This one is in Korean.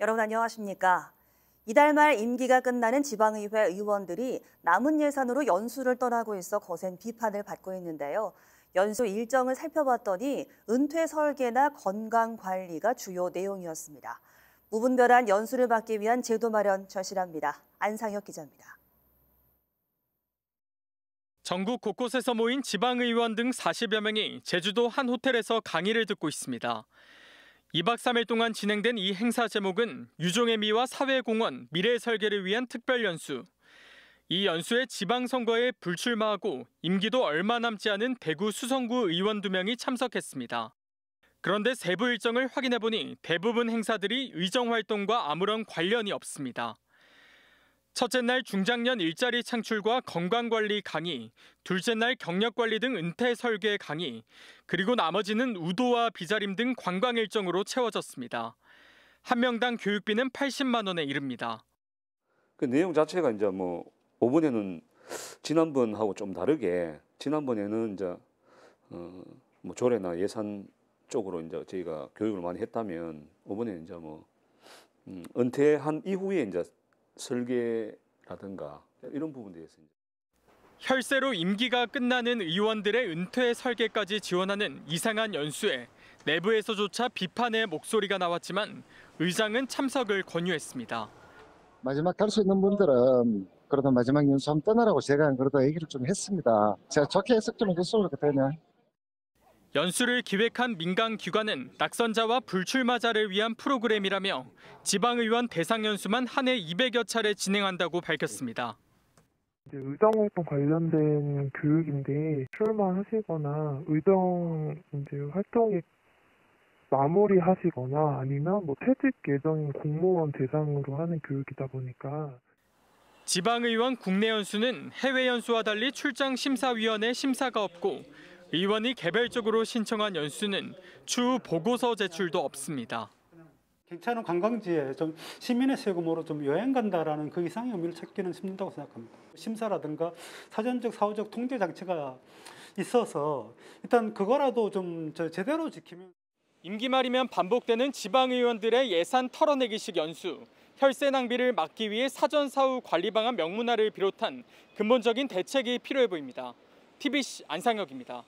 여러분 안녕하십니까? 이달 말 임기가 끝나는 지방의회 의원들이 남은 예산으로 연수를 떠나고 있어 거센 비판을 받고 있는데요. 연수 일정을 살펴봤더니 은퇴 설계나 건강 관리가 주요 내용이었습니다. 무분별한 연수를 받기 위한 제도 마련 절실합니다. 안상혁 기자입니다. 전국 곳곳에서 모인 지방의원 등 40여 명이 제주도 한 호텔에서 강의를 듣고 있습니다. 2박 3일 동안 진행된 이 행사 제목은 유종의 미와 사회공헌, 미래 설계를 위한 특별연수. 이 연수에 지방선거에 불출마하고 임기도 얼마 남지 않은 대구 수성구 의원 2명이 참석했습니다. 그런데 세부 일정을 확인해보니 대부분 행사들이 의정활동과 아무런 관련이 없습니다. 첫째 날 중장년 일자리 창출과 건강관리 강의, 둘째 날 경력관리 등 은퇴 설계 강의, 그리고 나머지는 우도와 비자림 등 관광 일정으로 채워졌습니다. 한 명당 교육비는 80만 원에 이릅니다. 그 내용 자체가 이제 뭐 이번에는 지난번하고 좀 다르게 지난번에는 이제 어뭐 조례나 예산 쪽으로 이제 저희가 교육을 많이 했다면 이번에 이제 뭐 음, 은퇴한 이후에 이제 설계라든가 이런 부분에 대해서 혈세로 임기가 끝나는 의원들의 은퇴 설계까지 지원하는 이상한 연수에 내부에서조차 비판의 목소리가 나왔지만 의장은 참석을 권유했습니다. 마지막 할수 있는 분들은 그러다 마지막 연수 한 떠나라고 제가 그러다 얘기를 좀 했습니다. 제가 좋게 해석 좀 해줬으면 좋겠다 그냥. 연수를 기획한 민간 기관은 낙선자와 불출마자를 위한 프로그램이라며 지방의원 대상 연수만 한해 200여 차례 진행한다고 밝혔습니다. 의정활동 관련된 교육인데 출마하시거나 의정 이제 활동이 마무리하시거나 아니면 뭐 퇴직 예정인 공무원 대상으로 하는 교육이다 보니까 지방의원 국내 연수는 해외 연수와 달리 출장 심사위원회 심사가 없고 의원이 개별적으로 신청한 연수는 추후 보고서 제출도 없습니다. 괜찮은 관광지에 좀 시민의 세금으로 좀 여행 간다라는 그 이상의 의미를 찾기는 힘들다고 생각합니다. 심사라든가 사전적 사후적 통제 장치가 있어서 일단 그거라도 좀 제대로 지키면 임기 말이면 반복되는 지방 의원들의 예산 털어내기식 연수, 혈세 낭비를 막기 위해 사전 사후 관리 방안 명문화를 비롯한 근본적인 대책이 필요해 보입니다. TBC 안상혁입니다.